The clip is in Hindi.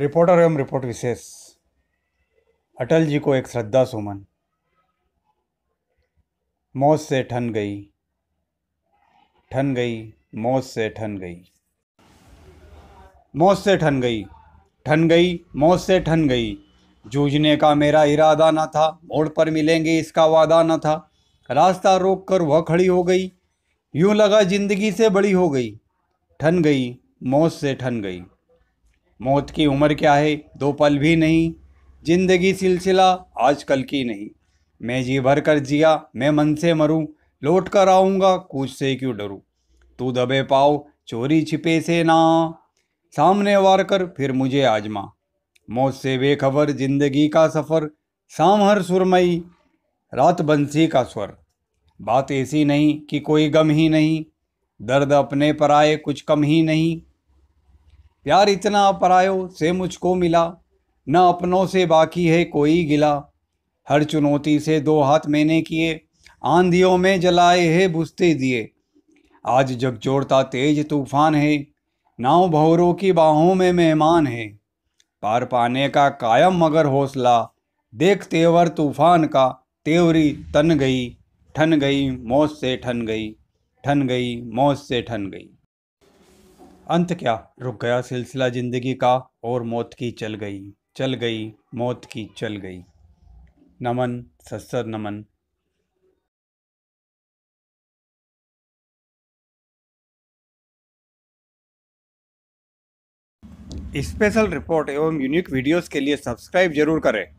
रिपोर्टर एवं रिपोर्ट विशेष अटल जी को एक श्रद्धा सुमन मौत से ठन गई ठन गई मौत से ठन गई मौत से ठन गई ठन गई मौत से ठन गई जूझने का मेरा इरादा न था मोड़ पर मिलेंगे इसका वादा न था रास्ता रोक कर वह खड़ी हो गई यूं लगा जिंदगी से बड़ी हो गई ठन गई मौत से ठन गई मौत की उम्र क्या है दो पल भी नहीं जिंदगी सिलसिला आजकल की नहीं मैं जी भर कर जिया मैं मन से मरूं लौट कर आऊँगा कुछ से क्यों डरूं तू दबे पाओ चोरी छिपे से ना सामने वार कर फिर मुझे आजमा मौत से बेखबर जिंदगी का सफ़र शाम हर सुरमई रात बंसी का स्वर बात ऐसी नहीं कि कोई गम ही नहीं दर्द अपने पर आए कुछ कम ही नहीं प्यार इतना अपरायो से मुझको मिला न अपनों से बाकी है कोई गिला हर चुनौती से दो हाथ मैंने किए आंधियों में जलाए है बुझते दिए आज जग जोड़ता तेज तूफान है नाव भौरों की बाहों में मेहमान है पार पाने का कायम मगर हौसला देख तेवर तूफान का तेवरी तन गई ठन गई मौत से ठन गई ठन गई मौत से ठन गई अंत क्या रुक गया सिलसिला ज़िंदगी का और मौत की चल गई चल गई मौत की चल गई नमन सस्तर नमन स्पेशल रिपोर्ट एवं यूनिक वीडियोस के लिए सब्सक्राइब जरूर करें